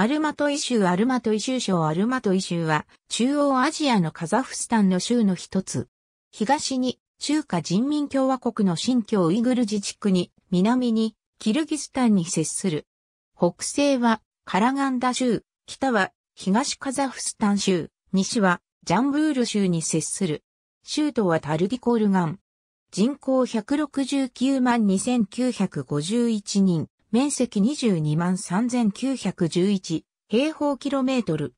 アルマトイ州アルマトイ州省アルマトイ州は中央アジアのカザフスタンの州の一つ。東に中華人民共和国の新疆ウイグル自治区に、南にキルギスタンに接する。北西はカラガンダ州、北は東カザフスタン州、西はジャンブール州に接する。州都はタルディコールガン。人口169万2951人。面積22万3911平方キロメートル。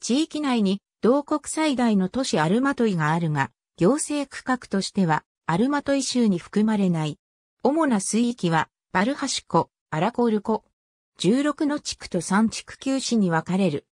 地域内に同国最大の都市アルマトイがあるが、行政区画としてはアルマトイ州に含まれない。主な水域はバルハシ湖、アラコール湖、16の地区と3地区9市に分かれる。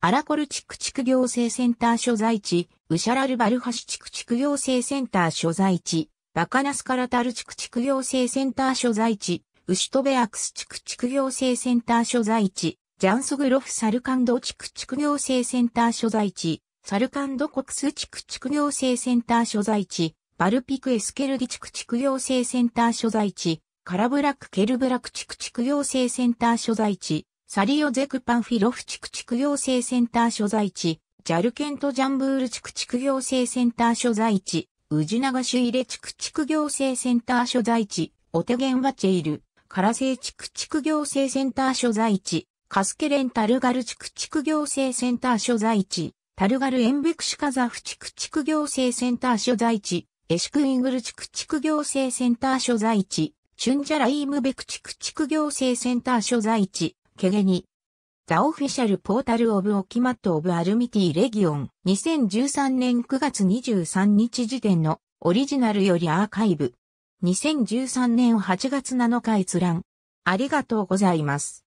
アラコル地区地区行政センター所在地、ウシャラルバルハシ地区地区行政センター所在地、バカナスカラタル地区地区行政センター所在地、ウシュトベアクス地区地区行政センター所在地、ジャンソグロフサルカンド地区地区行政センター所在地、サルカンドコクス地区地区行政センター所在地、バルピクエスケルディ地区地区行政センター所在地、カラブラックケルブラク地区地区行政センター所在地、サリオゼクパンフィロフ地区地区行政センター所在地、ジャルケントジャンブール地区地区行政センター所在地、宇治長市入れ地区地区行政センター所在地、お手源はチェイル、唐製地区地区行政センター所在地、カスケレンタルガル地区地区行政センター所在地、タルガルエンベクシカザフ地区地区行政センター所在地、エシクイングル地区地区行政センター所在地、チュンジャライームベク地区地区行政センター所在地、ケゲニ、ザオフィシャルポータルオブオキマットオブアルミティレギオン2013年9月23日時点のオリジナルよりアーカイブ2013年8月7日閲覧ありがとうございます。